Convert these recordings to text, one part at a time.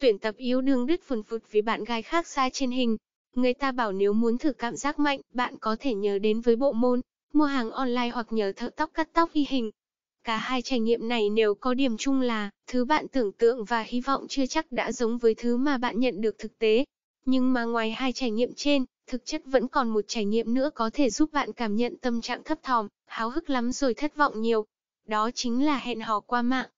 Tuyển tập yếu đương đứt phun phụt vì bạn gái khác xa trên hình. Người ta bảo nếu muốn thử cảm giác mạnh, bạn có thể nhớ đến với bộ môn, mua hàng online hoặc nhờ thợ tóc cắt tóc ghi hình. Cả hai trải nghiệm này nếu có điểm chung là, thứ bạn tưởng tượng và hy vọng chưa chắc đã giống với thứ mà bạn nhận được thực tế. Nhưng mà ngoài hai trải nghiệm trên, thực chất vẫn còn một trải nghiệm nữa có thể giúp bạn cảm nhận tâm trạng thấp thỏm, háo hức lắm rồi thất vọng nhiều. Đó chính là hẹn hò qua mạng.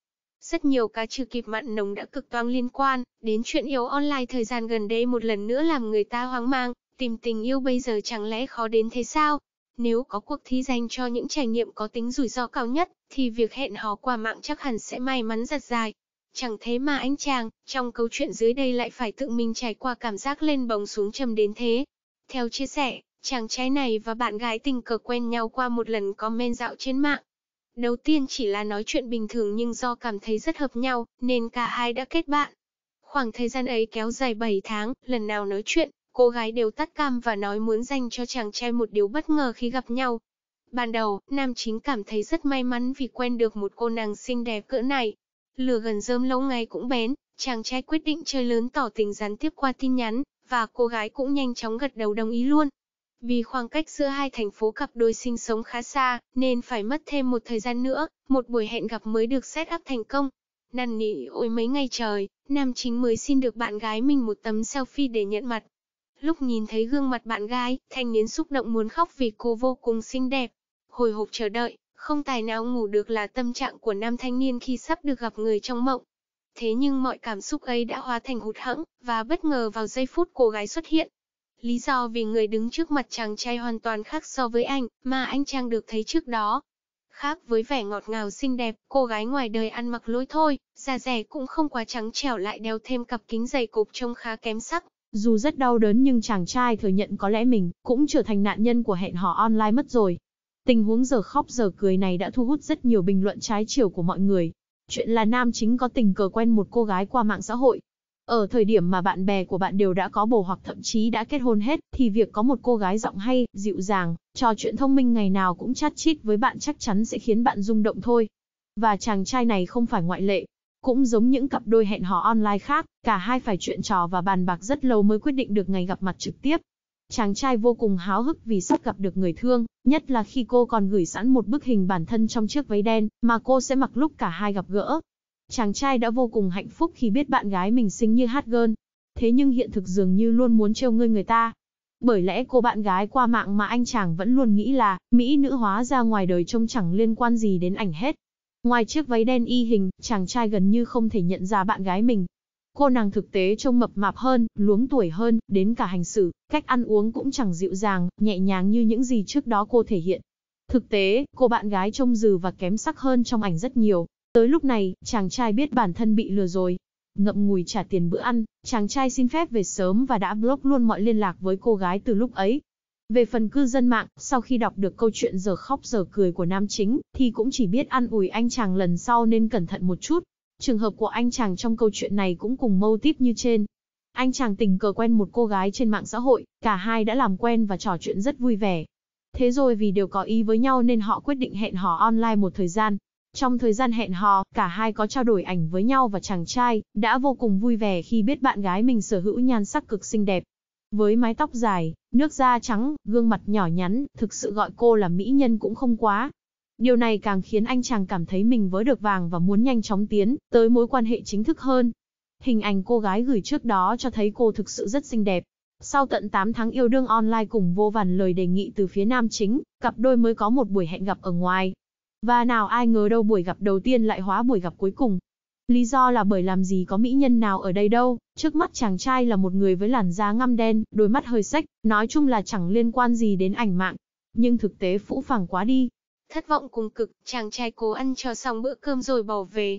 Rất nhiều cá trừ kịp mặn nồng đã cực toang liên quan đến chuyện yêu online thời gian gần đây một lần nữa làm người ta hoang mang, tìm tình yêu bây giờ chẳng lẽ khó đến thế sao? Nếu có cuộc thi dành cho những trải nghiệm có tính rủi ro cao nhất, thì việc hẹn hò qua mạng chắc hẳn sẽ may mắn giật dài. Chẳng thế mà anh chàng, trong câu chuyện dưới đây lại phải tự mình trải qua cảm giác lên bồng xuống trầm đến thế. Theo chia sẻ, chàng trai này và bạn gái tình cờ quen nhau qua một lần comment dạo trên mạng. Đầu tiên chỉ là nói chuyện bình thường nhưng do cảm thấy rất hợp nhau, nên cả hai đã kết bạn. Khoảng thời gian ấy kéo dài 7 tháng, lần nào nói chuyện, cô gái đều tắt cam và nói muốn dành cho chàng trai một điều bất ngờ khi gặp nhau. Ban đầu, nam chính cảm thấy rất may mắn vì quen được một cô nàng xinh đẹp cỡ này. Lừa gần rơm lâu ngày cũng bén, chàng trai quyết định chơi lớn tỏ tình gián tiếp qua tin nhắn, và cô gái cũng nhanh chóng gật đầu đồng ý luôn. Vì khoảng cách giữa hai thành phố cặp đôi sinh sống khá xa, nên phải mất thêm một thời gian nữa, một buổi hẹn gặp mới được set up thành công. Năn nỉ ôi mấy ngày trời, nam chính mới xin được bạn gái mình một tấm selfie để nhận mặt. Lúc nhìn thấy gương mặt bạn gái, thanh niên xúc động muốn khóc vì cô vô cùng xinh đẹp. Hồi hộp chờ đợi, không tài nào ngủ được là tâm trạng của nam thanh niên khi sắp được gặp người trong mộng. Thế nhưng mọi cảm xúc ấy đã hóa thành hụt hẫng và bất ngờ vào giây phút cô gái xuất hiện, Lý do vì người đứng trước mặt chàng trai hoàn toàn khác so với anh, mà anh chàng được thấy trước đó. Khác với vẻ ngọt ngào xinh đẹp, cô gái ngoài đời ăn mặc lối thôi, da rẻ cũng không quá trắng trẻo lại đeo thêm cặp kính dày cục trông khá kém sắc. Dù rất đau đớn nhưng chàng trai thừa nhận có lẽ mình cũng trở thành nạn nhân của hẹn hò online mất rồi. Tình huống giờ khóc giờ cười này đã thu hút rất nhiều bình luận trái chiều của mọi người. Chuyện là nam chính có tình cờ quen một cô gái qua mạng xã hội, ở thời điểm mà bạn bè của bạn đều đã có bồ hoặc thậm chí đã kết hôn hết, thì việc có một cô gái giọng hay, dịu dàng, trò chuyện thông minh ngày nào cũng chát chít với bạn chắc chắn sẽ khiến bạn rung động thôi. Và chàng trai này không phải ngoại lệ. Cũng giống những cặp đôi hẹn hò online khác, cả hai phải chuyện trò và bàn bạc rất lâu mới quyết định được ngày gặp mặt trực tiếp. Chàng trai vô cùng háo hức vì sắp gặp được người thương, nhất là khi cô còn gửi sẵn một bức hình bản thân trong chiếc váy đen mà cô sẽ mặc lúc cả hai gặp gỡ, Chàng trai đã vô cùng hạnh phúc khi biết bạn gái mình xinh như hát gơn. Thế nhưng hiện thực dường như luôn muốn trêu ngươi người ta. Bởi lẽ cô bạn gái qua mạng mà anh chàng vẫn luôn nghĩ là Mỹ nữ hóa ra ngoài đời trông chẳng liên quan gì đến ảnh hết. Ngoài chiếc váy đen y hình, chàng trai gần như không thể nhận ra bạn gái mình. Cô nàng thực tế trông mập mạp hơn, luống tuổi hơn, đến cả hành xử, cách ăn uống cũng chẳng dịu dàng, nhẹ nhàng như những gì trước đó cô thể hiện. Thực tế, cô bạn gái trông dừ và kém sắc hơn trong ảnh rất nhiều. Tới lúc này, chàng trai biết bản thân bị lừa rồi. Ngậm ngùi trả tiền bữa ăn, chàng trai xin phép về sớm và đã block luôn mọi liên lạc với cô gái từ lúc ấy. Về phần cư dân mạng, sau khi đọc được câu chuyện giờ khóc giờ cười của nam chính, thì cũng chỉ biết ăn ủi anh chàng lần sau nên cẩn thận một chút. Trường hợp của anh chàng trong câu chuyện này cũng cùng mâu típ như trên. Anh chàng tình cờ quen một cô gái trên mạng xã hội, cả hai đã làm quen và trò chuyện rất vui vẻ. Thế rồi vì đều có ý với nhau nên họ quyết định hẹn hò online một thời gian. Trong thời gian hẹn hò, cả hai có trao đổi ảnh với nhau và chàng trai, đã vô cùng vui vẻ khi biết bạn gái mình sở hữu nhan sắc cực xinh đẹp. Với mái tóc dài, nước da trắng, gương mặt nhỏ nhắn, thực sự gọi cô là mỹ nhân cũng không quá. Điều này càng khiến anh chàng cảm thấy mình vớ được vàng và muốn nhanh chóng tiến tới mối quan hệ chính thức hơn. Hình ảnh cô gái gửi trước đó cho thấy cô thực sự rất xinh đẹp. Sau tận 8 tháng yêu đương online cùng vô vàn lời đề nghị từ phía nam chính, cặp đôi mới có một buổi hẹn gặp ở ngoài, và nào ai ngờ đâu buổi gặp đầu tiên lại hóa buổi gặp cuối cùng. Lý do là bởi làm gì có mỹ nhân nào ở đây đâu, trước mắt chàng trai là một người với làn da ngăm đen, đôi mắt hơi sách, nói chung là chẳng liên quan gì đến ảnh mạng. Nhưng thực tế phũ phàng quá đi. Thất vọng cùng cực, chàng trai cố ăn cho xong bữa cơm rồi bỏ về.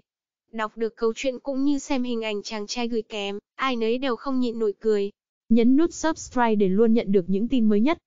Đọc được câu chuyện cũng như xem hình ảnh chàng trai gửi kém, ai nấy đều không nhịn nổi cười. Nhấn nút subscribe để luôn nhận được những tin mới nhất.